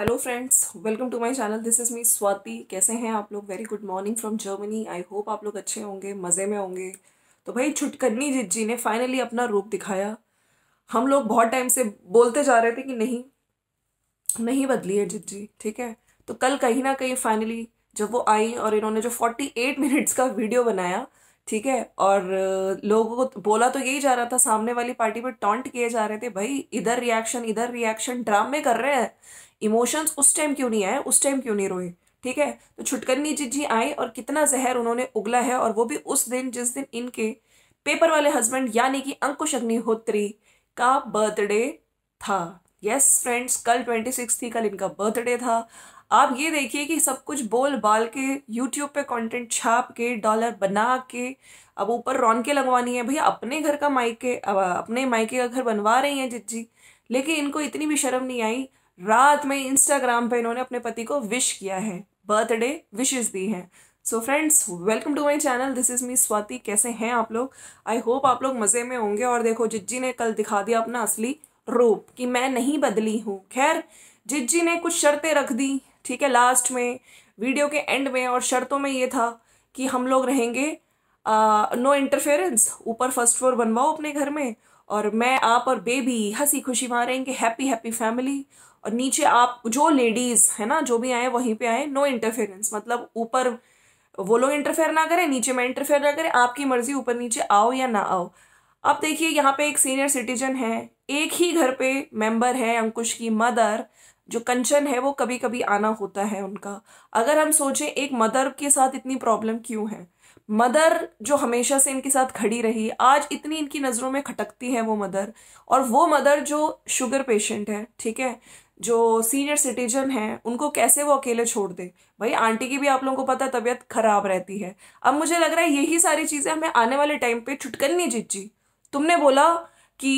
Hello friends welcome to my channel this is me Swati कैसे हैं आप लोग very good morning from Germany I hope आप लोग अच्छे होंगे मज़े में होंगे तो भाई छुटकन्नी जित जी ने फाइनली अपना रूप दिखाया हम लोग बहुत टाइम से बोलते जा रहे थे कि नहीं नहीं बदली है जित जी ठीक है तो कल कहीं ना कहीं फाइनली जब वो आई और इन्होंने जो फोर्टी एट मिनट्स का वीडियो बनाया ठीक है और लोगों को तो बोला तो यही जा रहा था सामने वाली पार्टी पर टॉन्ट किए जा रहे थे भाई इधर रिएक्शन इधर रिएक्शन ड्रामे कर रहे हैं इमोशंस उस टाइम क्यों नहीं आए उस टाइम क्यों नहीं रोए ठीक है तो छुटकन्नी जी जी आई और कितना जहर उन्होंने उगला है और वो भी उस दिन जिस दिन इनके पेपर वाले हस्बैंड यानी कि अंकुश अग्निहोत्री का बर्थडे था यस फ्रेंड्स कल ट्वेंटी सिक्स थी कल इनका बर्थडे था आप ये देखिए कि सब कुछ बोल बाल के यूट्यूब पे कंटेंट छाप के डॉलर बना के अब ऊपर रौनके लगवानी है भैया अपने घर का अब अपने माइके का घर बनवा रही हैं जिजी लेकिन इनको इतनी भी शर्म नहीं आई रात में इंस्टाग्राम पे इन्होंने अपने पति को विश किया है बर्थडे विशेस दी हैं so friends welcome to my channel this is me Swati कैसे हैं आप लोग आई होप आप लोग मज़े में होंगे और देखो जिज्जी ने कल दिखा दिया अपना असली रूप कि मैं नहीं बदली हूँ खैर जिज्जी ने कुछ शर्तें रख दी ठीक है लास्ट में वीडियो के एंड में और शर्तों में ये था कि हम लोग रहेंगे नो इंटरफेरेंस ऊपर फर्स्ट फ्लोर बनवाओ अपने घर में और मैं आप और बेबी हंसी खुशी वहाँ रहेंगे हैप्पी हैप्पी फैमिली और नीचे आप जो लेडीज़ है ना जो भी आए वहीं पे आए नो इंटरफेरेंस मतलब ऊपर वो लोग इंटरफेयर ना करें नीचे मैं इंटरफेयर ना करें आपकी मर्जी ऊपर नीचे आओ या ना आओ अब देखिए यहाँ पे एक सीनियर सिटीजन है एक ही घर पे मेंबर है अंकुश की मदर जो कंचन है वो कभी कभी आना होता है उनका अगर हम सोचें एक मदर के साथ इतनी प्रॉब्लम क्यों है मदर जो हमेशा से इनके साथ खड़ी रही आज इतनी इनकी नज़रों में खटकती है वो मदर और वो मदर जो शुगर पेशेंट है ठीक है जो सीनियर सिटीजन हैं उनको कैसे वो अकेले छोड़ दे भाई आंटी की भी आप लोगों को पता तबीयत खराब रहती है अब मुझे लग रहा है यही सारी चीज़ें हमें आने वाले टाइम पे छुटकनी जीजी तुमने बोला कि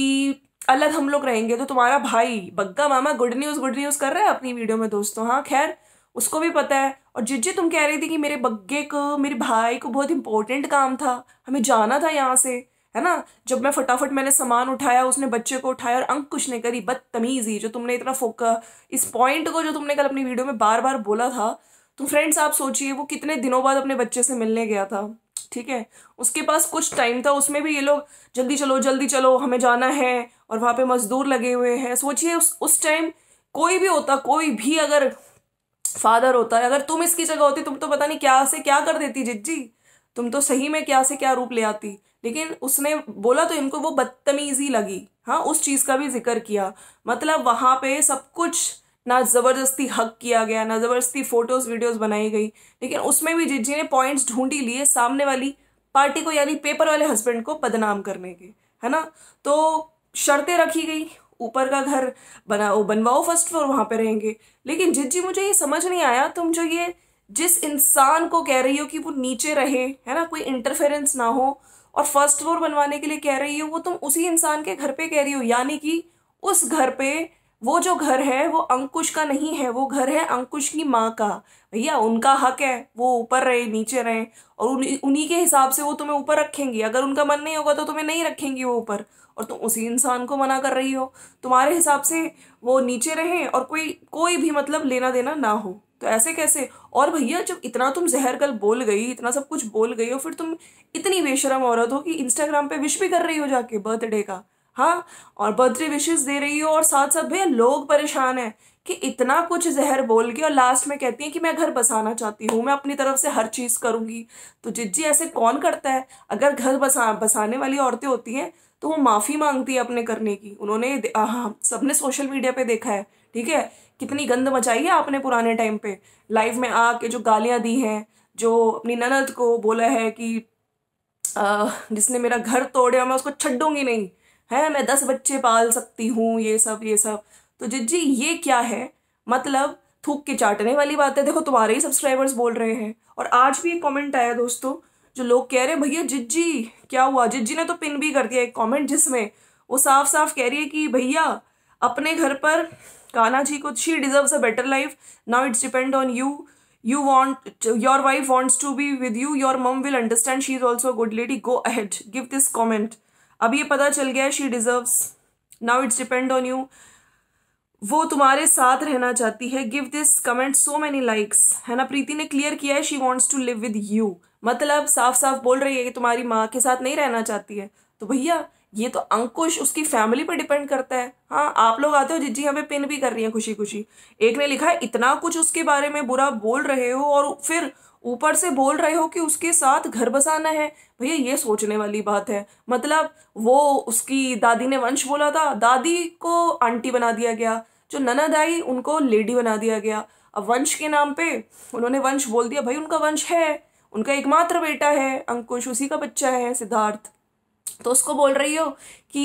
अलग हम लोग रहेंगे तो तुम्हारा भाई बग्गा मामा गुड न्यूज़ गुड न्यूज़ कर रहा है अपनी वीडियो में दोस्तों हाँ खैर उसको भी पता है और जिज्जी तुम कह रही थी कि मेरे बग्गे को मेरे भाई को बहुत इंपॉर्टेंट काम था हमें जाना था यहाँ से है ना जब मैं फटाफट मैंने सामान उठाया उसने बच्चे को उठाया और अंक कुछ नहीं करी बदतमीजी जो तुमने इतना फोक इस पॉइंट को जो तुमने कल अपनी वीडियो में बार बार बोला था तो फ्रेंड्स आप सोचिए वो कितने दिनों बाद अपने बच्चे से मिलने गया था ठीक है उसके पास कुछ टाइम था उसमें भी ये लोग जल्दी चलो जल्दी चलो हमें जाना है और वहाँ पे मजदूर लगे हुए हैं सोचिए उस उस टाइम कोई भी होता कोई भी अगर फादर होता है अगर तुम इसकी जगह होती तुम तो पता नहीं क्या से क्या कर देती जिज्जी तुम तो सही में क्या से क्या रूप ले आती लेकिन उसने बोला तो इनको वो बदतमीजी लगी हाँ उस चीज़ का भी जिक्र किया मतलब वहाँ पे सब कुछ ना ज़बरदस्ती हक किया गया ना ज़बरदस्ती फ़ोटोज़ वीडियोज़ बनाई गई लेकिन उसमें भी जिज्जी ने पॉइंट्स ढूंढी लिए सामने वाली पार्टी को यानी पेपर वाले हस्बैंड को बदनाम करने के है ना तो शर्तें रखी गई ऊपर का घर बनाओ बनवाओ फर्स्ट फ्लोर वहाँ पे रहेंगे लेकिन जिज्जी मुझे ये समझ नहीं आया तुम जो ये जिस इंसान को कह रही हो कि वो नीचे रहे है ना कोई इंटरफेरेंस ना हो और फर्स्ट फ्लोर बनवाने के लिए कह रही हो वो तुम उसी इंसान के घर पे कह रही हो यानी कि उस घर पे वो जो घर है वो अंकुश का नहीं है वो घर है अंकुश की माँ का भैया उनका हक है वो ऊपर रहे नीचे रहे और उन्हीं के हिसाब से वो तुम्हें ऊपर रखेंगी अगर उनका मन नहीं होगा तो तुम्हें नहीं रखेंगी वो ऊपर और तुम उसी इंसान को मना कर रही हो तुम्हारे हिसाब से वो नीचे रहें और कोई कोई भी मतलब लेना देना ना हो तो ऐसे कैसे और भैया जब इतना तुम जहर कल बोल गई इतना सब कुछ बोल गई हो फिर तुम इतनी बेशरम औरत हो कि इंस्टाग्राम पे विश भी कर रही हो जाके बर्थडे का हाँ और बर्थडे विशेष दे रही हो और साथ साथ भैया लोग परेशान हैं कि इतना कुछ जहर बोल के और लास्ट में कहती है कि मैं घर बसाना चाहती हूँ मैं अपनी तरफ से हर चीज़ करूँगी तो जिज्जी ऐसे कौन करता है अगर घर बसा बसाने वाली औरतें होती हैं तो वो माफ़ी मांगती है अपने करने की उन्होंने हाँ सबने सोशल मीडिया पे देखा है ठीक है कितनी गंद मचाई है आपने पुराने टाइम पे लाइफ में आके जो गालियाँ दी हैं जो अपनी ननद को बोला है कि आ, जिसने मेरा घर तोड़ा मैं उसको छड्डूंगी नहीं है मैं दस बच्चे पाल सकती हूँ ये सब ये सब तो जिज्जी ये क्या है मतलब थूक के चाटने वाली बात है देखो तुम्हारे ही सब्सक्राइबर्स बोल रहे हैं और आज भी एक कमेंट आया दोस्तों जो लोग कह रहे हैं भैया जिज्जी क्या हुआ जिज्जी ने तो पिन भी कर दिया एक कमेंट जिसमें वो साफ साफ कह रही है कि भैया अपने घर पर कान्हा जी को she deserves a better life now it's depend on you you want your wife wants to be with you your mom will understand she is also a good lady go ahead give this comment अब ये पता चल गया है she deserves now it's depend on you वो तुम्हारे साथ रहना चाहती है give this comment so many likes है ना प्रीति ने क्लियर किया है she wants to live with you मतलब साफ साफ बोल रही है कि तुम्हारी माँ के साथ नहीं रहना चाहती है तो भैया ये तो अंकुश उसकी फैमिली पर डिपेंड करता है हाँ आप लोग आते हो जिज्जी हमें पिन भी कर रही हैं खुशी खुशी एक ने लिखा है इतना कुछ उसके बारे में बुरा बोल रहे हो और फिर ऊपर से बोल रहे हो कि उसके साथ घर बसाना है भैया ये सोचने वाली बात है मतलब वो उसकी दादी ने वंश बोला था दादी को आंटी बना दिया गया जो ननद आई उनको लेडी बना दिया गया अब वंश के नाम पे उन्होंने वंश बोल दिया भाई उनका वंश है उनका एकमात्र बेटा है अंकुश उसी का बच्चा है सिद्धार्थ तो उसको बोल रही हो कि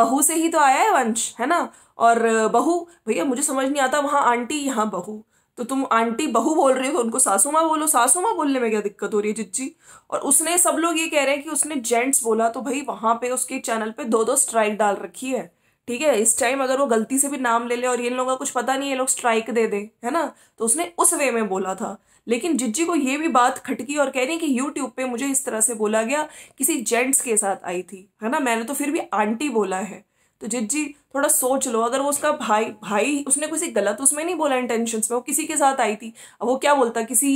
बहू से ही तो आया है वंश है ना और बहू भैया मुझे समझ नहीं आता वहाँ आंटी यहाँ बहू तो तुम आंटी बहू बोल रही हो तो उनको सासू माँ बोलो सासू माँ बोलने में क्या दिक्कत हो रही है जिज्जी और उसने सब लोग ये कह रहे हैं कि उसने जेंट्स बोला तो भाई वहाँ पे उसके चैनल पे दो दो स्ट्राइक डाल रखी है ठीक है इस टाइम अगर वो गलती से भी नाम ले ले और ये लोगों का कुछ पता नहीं ये लोग स्ट्राइक दे दे है ना तो उसने उस वे में बोला था लेकिन जिज्जी को ये भी बात खटकी और कह रही कि यूट्यूब पे मुझे इस तरह से बोला गया किसी जेंट्स के साथ आई थी है ना मैंने तो फिर भी आंटी बोला है तो जिज्जी थोड़ा सोच लो अगर वो उसका भाई भाई उसने किसी गलत उसमें नहीं बोला इंटेंशन में वो किसी के साथ आई थी अब वो क्या बोलता किसी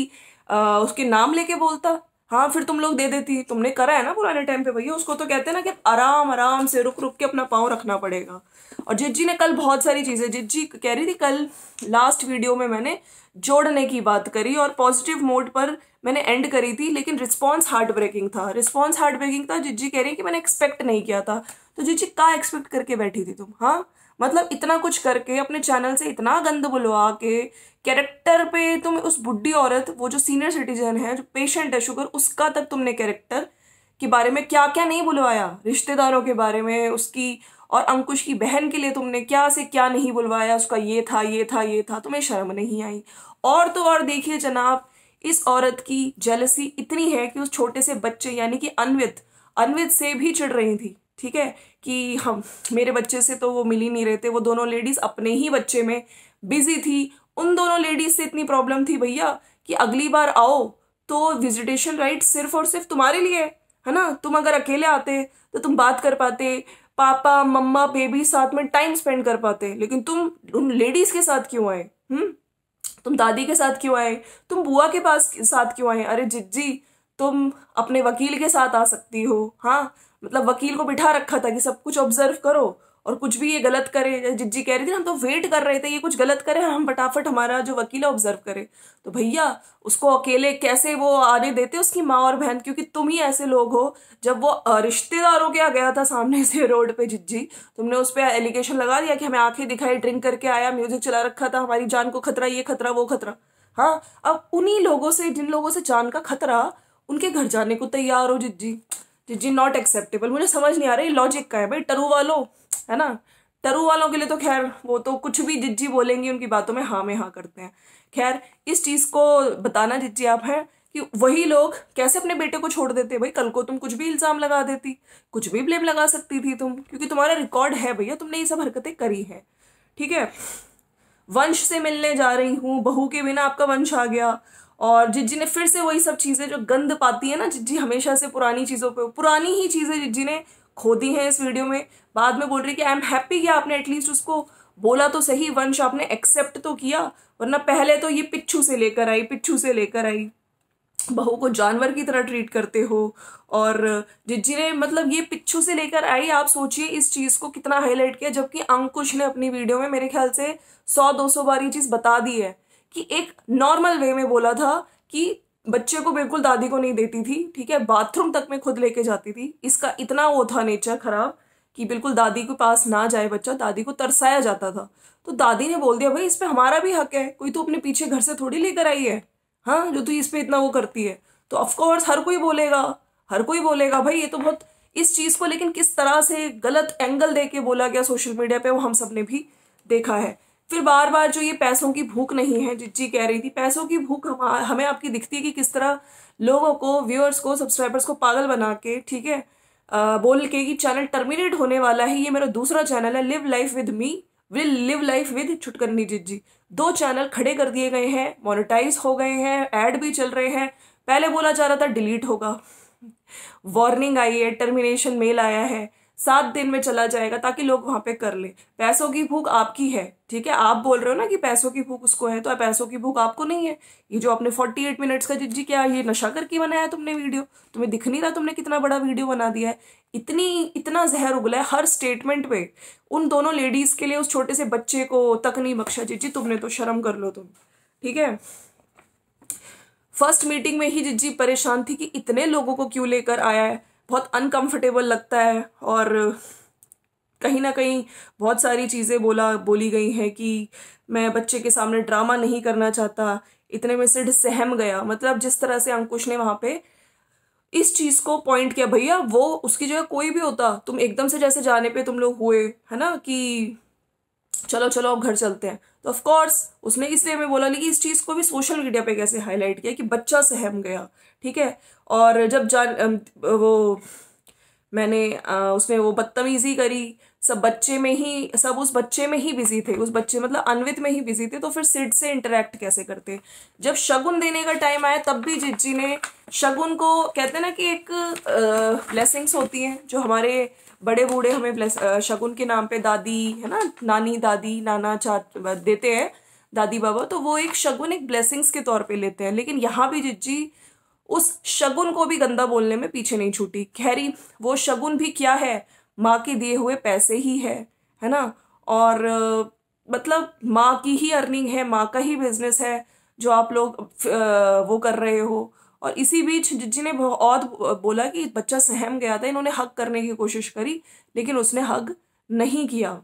आ, उसके नाम लेके बोलता हाँ फिर तुम लोग दे देती तुमने करा है ना पुराने टाइम पे भैया उसको तो कहते हैं ना कि आराम आराम से रुक रुक के अपना पाँव रखना पड़ेगा और जिज्जी ने कल बहुत सारी चीज़ें जिज्जी कह रही थी कल लास्ट वीडियो में मैंने जोड़ने की बात करी और पॉजिटिव मोड पर मैंने एंड करी थी लेकिन रिस्पॉन्स हार्ट ब्रेकिंग था रिस्पॉन्स हार्ट ब्रेकिंग था जिज्जी कह रही है कि मैंने एक्सपेक्ट नहीं किया था तो जिज्जी का एक्सपेक्ट करके बैठी थी तुम हाँ मतलब इतना कुछ करके अपने चैनल से इतना गंद बुलवा के कैरेक्टर पे तुम उस बुढ़ी औरत वो जो सीनियर सिटीजन है जो पेशेंट है शुगर उसका तक तुमने कैरेक्टर के बारे में क्या क्या नहीं बुलवाया रिश्तेदारों के बारे में उसकी और अंकुश की बहन के लिए तुमने क्या से क्या नहीं बुलवाया उसका ये था ये था ये था तुम्हें शर्म नहीं आई और तो और देखिए जनाब इस औरत की जलसी इतनी है कि उस छोटे से बच्चे यानी कि अनवित अनवित से भी चिढ़ रही थी ठीक है कि हम मेरे बच्चे से तो वो मिल ही नहीं रहते वो दोनों लेडीज़ अपने ही बच्चे में बिजी थी उन दोनों लेडीज़ से इतनी प्रॉब्लम थी भैया कि अगली बार आओ तो विजिटेशन राइट सिर्फ और सिर्फ तुम्हारे लिए है है ना तुम अगर अकेले आते तो तुम बात कर पाते पापा मम्मा बेबी साथ में टाइम स्पेंड कर पाते लेकिन तुम उन लेडीज के साथ क्यों आए हम्म तुम दादी के साथ क्यों आए तुम बुआ के पास साथ क्यों आए अरे जिज्जी तुम अपने वकील के साथ आ सकती हो हाँ मतलब वकील को बिठा रखा था कि सब कुछ ऑब्जर्व करो और कुछ भी ये गलत करे जिज्जी कह रही थी हम तो वेट कर रहे थे ये कुछ गलत करे हम फटाफट हमारा जो वकील है ऑब्जर्व करे तो भैया उसको अकेले कैसे वो आने देते उसकी माँ और बहन क्योंकि तुम ही ऐसे लोग हो जब वो रिश्तेदारों के आ गया था सामने से रोड पे जिज्जी तुमने उस पर एलिगेशन लगा दिया कि हमें आंखें दिखाई ड्रिंक करके आया म्यूजिक चला रखा था हमारी जान को खतरा ये खतरा वो खतरा हाँ अब उन्हीं लोगों से जिन लोगों से जान का खतरा उनके घर जाने को तैयार हो जिज्जी जिज्जी नॉट एक्सेप्टेबल मुझे समझ नहीं आ रहा ये लॉजिक का है भाई टरू वालों है ना तरु वालों के लिए तो खैर वो तो कुछ भी जिज्जी बोलेंगी उनकी बातों में हाँ में हाँ करते हैं खैर इस चीज़ को बताना जिज्जी आप हैं कि वही लोग कैसे अपने बेटे को छोड़ देते भाई कल को तुम कुछ भी इल्ज़ाम लगा देती कुछ भी ब्लेम लगा सकती थी तुम क्योंकि तुम्हारा रिकॉर्ड है भैया तुमने ये सब हरकतें करी हैं ठीक है वंश से मिलने जा रही हूँ बहू के बिना आपका वंश आ गया और जिज्जी ने फिर से वही सब चीज़ें जो गंद पाती है ना जिज्जी हमेशा से पुरानी चीज़ों पे पुरानी ही चीज़ें जिज्जी ने खो दी हैं इस वीडियो में बाद में बोल रही कि आई एम हैप्पी कि आपने एटलीस्ट उसको बोला तो सही वंश आपने एक्सेप्ट तो किया वरना पहले तो ये पिच्छू से लेकर आई पिच्छू से लेकर आई बहू को जानवर की तरह ट्रीट करते हो और जिज्जी ने मतलब ये पिच्छू से लेकर आई आप सोचिए इस चीज़ को कितना हाईलाइट किया जबकि अंकुश ने अपनी वीडियो में मेरे ख्याल से सौ दो सौ बार ये चीज़ बता दी है कि एक नॉर्मल वे में बोला था कि बच्चे को बिल्कुल दादी को नहीं देती थी ठीक है बाथरूम तक में खुद लेके जाती थी इसका इतना वो था नेचर खराब कि बिल्कुल दादी के पास ना जाए बच्चा दादी को तरसाया जाता था तो दादी ने बोल दिया भाई इस पर हमारा भी हक है कोई तो अपने पीछे घर से थोड़ी लेकर आई है हाँ जो तू इस पर इतना वो करती है तो ऑफकोर्स हर कोई बोलेगा हर कोई बोलेगा भाई ये तो बहुत इस चीज़ को लेकिन किस तरह से गलत एंगल दे के बोला गया सोशल मीडिया पे वो हम सब ने भी देखा है फिर बार बार जो ये पैसों की भूख नहीं है जिज्जी कह रही थी पैसों की भूख हम हमें आपकी दिखती है कि किस तरह लोगों को व्यूअर्स को सब्सक्राइबर्स को पागल बना के ठीक है बोल के कि चैनल टर्मिनेट होने वाला है ये मेरा दूसरा चैनल है live life with me will live life with छुटकरनी जिज्जी दो चैनल खड़े कर दिए गए हैं मोनिटाइज हो गए हैं एड भी चल रहे हैं पहले बोला जा रहा था डिलीट होगा वार्निंग आई है टर्मिनेशन मेल आया है सात दिन में चला जाएगा ताकि लोग वहां पे कर ले पैसों की भूख आपकी है ठीक है आप बोल रहे हो ना कि पैसों की भूख उसको है तो पैसों की भूख आपको नहीं है ये जो आपने फोर्टी एट मिनट्स का जिज्जी क्या ये नशा करके बनाया तुमने वीडियो तुम्हें दिख नहीं रहा तुमने कितना बड़ा वीडियो बना दिया है इतनी इतना जहर उगला है हर स्टेटमेंट पे उन दोनों लेडीज़ के लिए उस छोटे से बच्चे को तक नहीं बख्शा जी तुमने तो शर्म कर लो तुम ठीक है फर्स्ट मीटिंग में ही जिज्जी परेशान थी कि इतने लोगों को क्यों लेकर आया है बहुत अनकंफर्टेबल लगता है और कहीं ना कहीं बहुत सारी चीज़ें बोला बोली गई हैं कि मैं बच्चे के सामने ड्रामा नहीं करना चाहता इतने में सिड सहम गया मतलब जिस तरह से अंकुश ने वहाँ पे इस चीज़ को पॉइंट किया भैया वो उसकी जगह कोई भी होता तुम एकदम से जैसे जाने पे तुम लोग हुए है ना कि चलो चलो अब घर चलते हैं तो ऑफकोर्स उसने इसलिए में बोला लेकिन इस चीज़ को भी सोशल मीडिया पे कैसे हाईलाइट किया कि बच्चा सहम गया ठीक है और जब जान वो मैंने उसने वो बदतमीज़ी करी सब बच्चे में ही सब उस बच्चे में ही बिजी थे उस बच्चे मतलब अनवित में ही बिजी थे तो फिर सिड से इंटरेक्ट कैसे करते जब शगुन देने का टाइम आया तब भी जिज्जी ने शगुन को कहते हैं ना कि एक ब्लेसिंग्स होती हैं जो हमारे बड़े बूढ़े हमें ब्लेस शगुन के नाम पे दादी है ना नानी दादी नाना चा देते हैं दादी बाबा तो वो एक शगुन एक ब्लेसिंग्स के तौर पे लेते हैं लेकिन यहाँ भी जिज्जी उस शगुन को भी गंदा बोलने में पीछे नहीं छूटी खैरी वो शगुन भी क्या है माँ के दिए हुए पैसे ही है है ना और मतलब माँ की ही अर्निंग है माँ का ही बिजनेस है जो आप लोग वो कर रहे हो और इसी बीच जिज्जी ने बहुत बोला कि बच्चा सहम गया था इन्होंने हक करने की कोशिश करी लेकिन उसने हक नहीं किया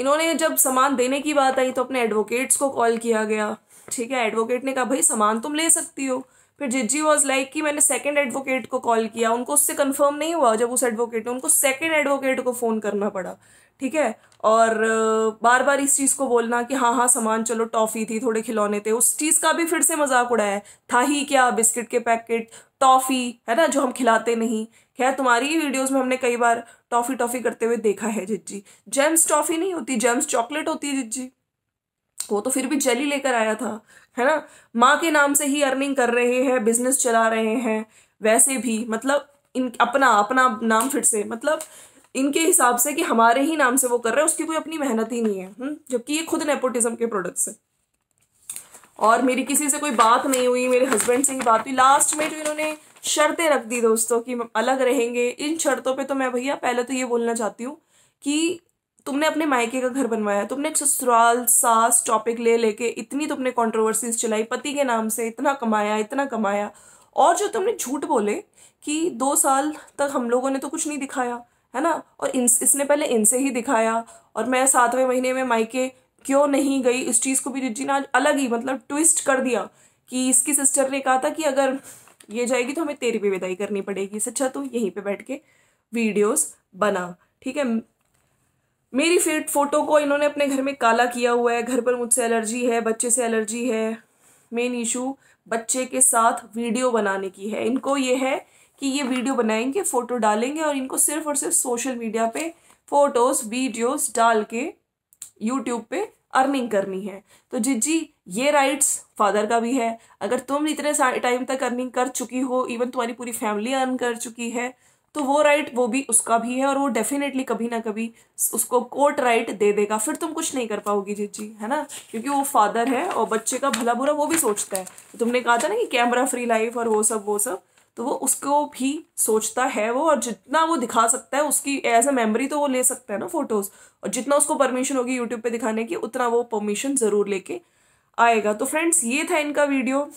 इन्होंने जब सामान देने की बात आई तो अपने एडवोकेट्स को कॉल किया गया ठीक है एडवोकेट ने कहा भाई सामान तुम ले सकती हो फिर जिज्जी वॉज लाइक कि मैंने सेकंड एडवोकेट को कॉल किया उनको उससे कंफर्म नहीं हुआ जब उस एडवोकेट ने उनको सेकंड एडवोकेट को फ़ोन करना पड़ा ठीक है और बार बार इस चीज़ को बोलना कि हाँ हाँ सामान चलो टॉफ़ी थी थोड़े खिलौने थे उस चीज़ का भी फिर से मजाक उड़ाया था ही क्या बिस्किट के पैकेट टॉफ़ी है ना जो हम खिलाते नहीं खैर तुम्हारी ही वीडियोज़ में हमने कई बार टॉफ़ी टॉफ़ी करते हुए देखा है जिज्जी जेम्स टॉफ़ी नहीं होती जेम्स चॉकलेट होती है जिज्जी वो तो फिर भी जली लेकर आया था है ना माँ के नाम से ही अर्निंग कर रहे हैं बिजनेस चला रहे हैं वैसे भी मतलब इन अपना अपना नाम फिर से मतलब इनके हिसाब से कि हमारे ही नाम से वो कर रहे हैं उसकी कोई अपनी मेहनत ही नहीं है हम्म? जबकि ये खुद नेपोटिज्म के प्रोडक्ट्स हैं और मेरी किसी से कोई बात नहीं हुई मेरे हस्बैंड से ही बात हुई लास्ट में जो इन्होंने शर्तें रख दी दोस्तों कि अलग रहेंगे इन शर्तों पे तो मैं भैया पहले तो ये बोलना चाहती हूँ कि तुमने अपने मायके का घर बनवाया तुमने ससुराल सास टॉपिक ले लेके इतनी तुमने कंट्रोवर्सीज चलाई पति के नाम से इतना कमाया इतना कमाया और जो तुमने झूठ बोले कि दो साल तक हम लोगों ने तो कुछ नहीं दिखाया है ना और इन इसने पहले इनसे ही दिखाया और मैं सातवें महीने में मायके क्यों नहीं गई इस चीज़ को भी रिजी ने अलग ही मतलब ट्विस्ट कर दिया कि इसकी सिस्टर ने कहा था कि अगर ये जाएगी तो हमें तेरी पे विदाई करनी पड़ेगी सच्चा अच्छा तो यहीं पे बैठ के वीडियोस बना ठीक है मेरी फिर फोटो को इन्होंने अपने घर में काला किया हुआ है घर पर मुझसे एलर्जी है बच्चे से एलर्जी है मेन इशू बच्चे के साथ वीडियो बनाने की है इनको ये है कि ये वीडियो बनाएंगे फ़ोटो डालेंगे और इनको सिर्फ और सिर्फ सोशल मीडिया पे फ़ोटोज़ वीडियोस डाल के यूट्यूब पे अर्निंग करनी है तो जिज्जी ये राइट्स फादर का भी है अगर तुम इतने टाइम तक अर्निंग कर चुकी हो इवन तुम्हारी पूरी फैमिली अर्न कर चुकी है तो वो राइट वो भी उसका भी है और वो डेफिनेटली कभी ना कभी उसको कोर्ट राइट दे देगा फिर तुम कुछ नहीं कर पाओगी जीजी है ना क्योंकि वो फादर है और बच्चे का भला बुरा वो भी सोचता है तो तुमने कहा था ना कि कैमरा फ्री लाइफ और वो सब वो सब तो वो उसको भी सोचता है वो और जितना वो दिखा सकता है उसकी एज अ मेमोरी तो वो ले सकता है ना फोटोज और जितना उसको परमिशन होगी यूट्यूब पे दिखाने की उतना वो परमिशन ज़रूर लेके आएगा तो फ्रेंड्स ये था इनका वीडियो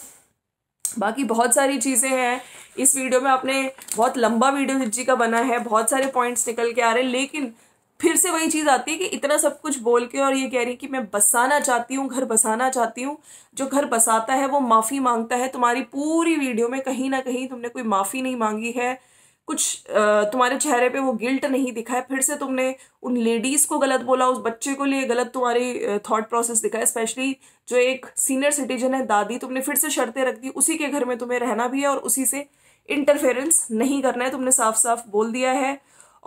बाकी बहुत सारी चीज़ें हैं इस वीडियो में आपने बहुत लंबा वीडियो हिज्जी का बना है बहुत सारे पॉइंट्स निकल के आ रहे हैं लेकिन फिर से वही चीज़ आती है कि इतना सब कुछ बोल के और ये कह रही कि मैं बसाना चाहती हूँ घर बसाना चाहती हूँ जो घर बसाता है वो माफ़ी मांगता है तुम्हारी पूरी वीडियो में कहीं ना कहीं तुमने कोई माफ़ी नहीं मांगी है कुछ तुम्हारे चेहरे पे वो गिल्ट नहीं दिखा है फिर से तुमने उन लेडीज़ को गलत बोला उस बच्चे को लिए गलत तुम्हारी थॉट प्रोसेस दिखा है स्पेशली जो एक सीनियर सिटीजन है दादी तुमने फिर से शर्तें रख दी उसी के घर में तुम्हें रहना भी है और उसी से इंटरफेरेंस नहीं करना है तुमने साफ साफ बोल दिया है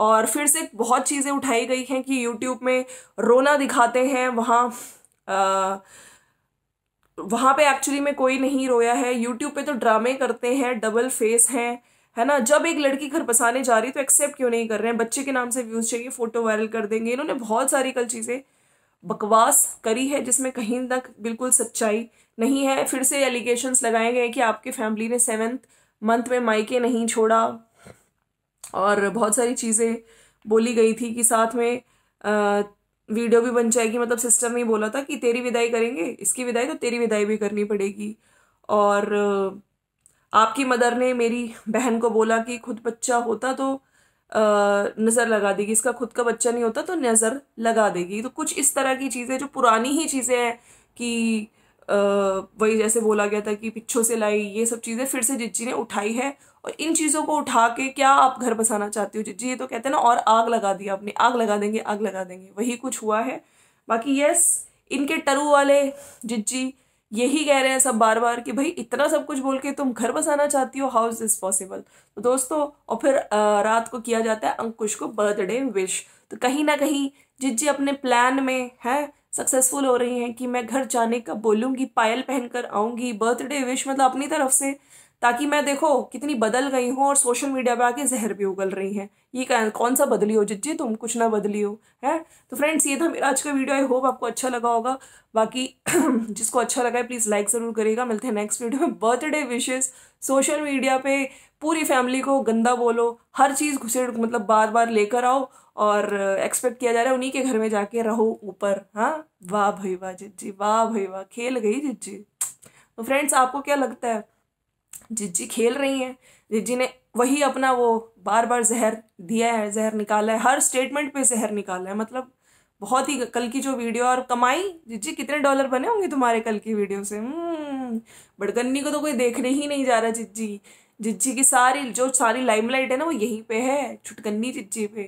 और फिर से बहुत चीज़ें उठाई गई हैं कि यूट्यूब में रोना दिखाते हैं वहाँ वहाँ पे एक्चुअली में कोई नहीं रोया है यूट्यूब पे तो ड्रामे करते हैं डबल फेस हैं है ना जब एक लड़की घर बसाने जा रही तो एक्सेप्ट क्यों नहीं कर रहे हैं बच्चे के नाम से व्यूज़ चाहिए फ़ोटो वायरल कर देंगे इन्होंने बहुत सारी कल चीज़ें बकवास करी है जिसमें कहीं तक बिल्कुल सच्चाई नहीं है फिर से एलिगेशन लगाए गए कि आपके फैमिली ने सेवन्थ मंथ में मायके नहीं छोड़ा और बहुत सारी चीज़ें बोली गई थी कि साथ में आ, वीडियो भी बन जाएगी मतलब सिस्टम ने बोला था कि तेरी विदाई करेंगे इसकी विदाई तो तेरी विदाई भी करनी पड़ेगी और आपकी मदर ने मेरी बहन को बोला कि खुद बच्चा होता तो नज़र लगा देगी इसका खुद का बच्चा नहीं होता तो नज़र लगा देगी तो कुछ इस तरह की चीज़ें जो पुरानी ही चीज़ें हैं कि वही जैसे बोला गया था कि पिछों से लाई ये सब चीज़ें फिर से जिज्जी ने उठाई है और इन चीज़ों को उठा के क्या आप घर बसाना चाहते हो जिज्जी ये तो कहते हैं ना और आग लगा दी आपने आग लगा देंगे आग लगा देंगे वही कुछ हुआ है बाकी यस इनके टरू वाले जिज्जी यही कह रहे हैं सब बार बार कि भाई इतना सब कुछ बोल के तुम घर बसाना चाहती हो हाउ इज़ दिस पॉसिबल तो दोस्तों और फिर रात को किया जाता है अंकुश को बर्थडे विश तो कहीं ना कहीं जिज्जी अपने प्लान में है सक्सेसफुल हो रही हैं कि मैं घर जाने का बोलूंगी पायल पहनकर आऊंगी बर्थडे विश मतलब अपनी तरफ से ताकि मैं देखो कितनी बदल गई हूँ और सोशल मीडिया पे आके जहर भी उगल रही हैं ये कौन सा बदली हो जिज्जी तुम कुछ ना बदली हो है तो फ्रेंड्स ये था मेरा आज का वीडियो आई होप आपको अच्छा लगा होगा बाकी जिसको अच्छा लगा है प्लीज़ लाइक ज़रूर करेगा मिलते हैं नेक्स्ट वीडियो में बर्थडे विशेज़ सोशल मीडिया पे पूरी फैमिली को गंदा बोलो हर चीज़ घुसे मतलब बार बार लेकर आओ और एक्सपेक्ट किया जा रहा है उन्हीं के घर में जाके रहो ऊपर हाँ वाह भाई वाह जिज्जी वाह भाई वाह खेल गई जिज्जी तो फ्रेंड्स आपको क्या लगता है जिज्जी खेल रही हैं जिज्जी ने वही अपना वो बार बार जहर दिया है जहर निकाला है हर स्टेटमेंट पे जहर निकाला है मतलब बहुत ही कल की जो वीडियो और कमाई जिज्जी कितने डॉलर बने होंगे तुम्हारे कल की वीडियो से हम्म, बड़गन्नी को तो कोई देखने ही नहीं जा रहा जिज्जी जिज्जी की सारी जो सारी लाइमलाइट है ना वो यहीं पे है छुटकन्नी जिज्जी पे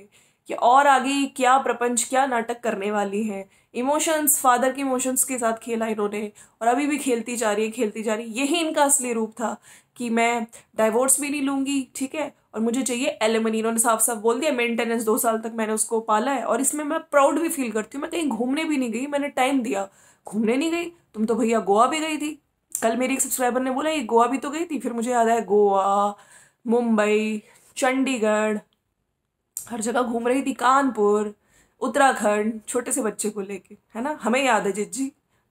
कि और आगे क्या प्रपंच क्या नाटक करने वाली है इमोशंस फादर के इमोशंस के साथ खेला इन्होंने और अभी भी खेलती जा रही है खेलती जा रही है यही इनका असली रूप था कि मैं डाइवोर्स भी नहीं लूँगी ठीक है और मुझे चाहिए एलिमनी इन्होंने साफ साफ बोल दिया मेंटेनेंस दो साल तक मैंने उसको पाला है और इसमें मैं प्राउड भी फील करती हूँ मैं कहीं घूमने भी नहीं गई मैंने टाइम दिया घूमने नहीं गई तुम तो भैया गोवा भी गई थी कल मेरी एक सब्सक्राइबर ने बोला ये गोवा भी तो गई थी फिर मुझे याद आया गोवा मुंबई चंडीगढ़ हर जगह घूम रही थी कानपुर उत्तराखंड छोटे से बच्चे को लेके है ना हमें याद है जित जी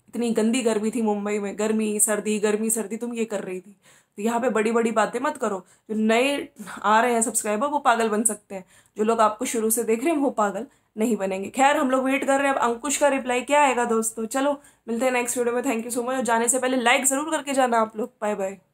इतनी गंदी गर्मी थी मुंबई में गर्मी सर्दी गर्मी सर्दी तुम ये कर रही थी तो यहाँ पे बड़ी बड़ी बातें मत करो जो नए आ रहे हैं सब्सक्राइबर वो पागल बन सकते हैं जो लोग आपको शुरू से देख रहे हैं वो पागल नहीं बनेंगे खैर हम लोग वेट कर रहे हैं अब अंकुश का रिप्लाई क्या आएगा दोस्तों चलो मिलते हैं नेक्स्ट वीडियो में थैंक यू सो मच और जाने से पहले लाइक ज़रूर करके जाना आप लोग बाय बाय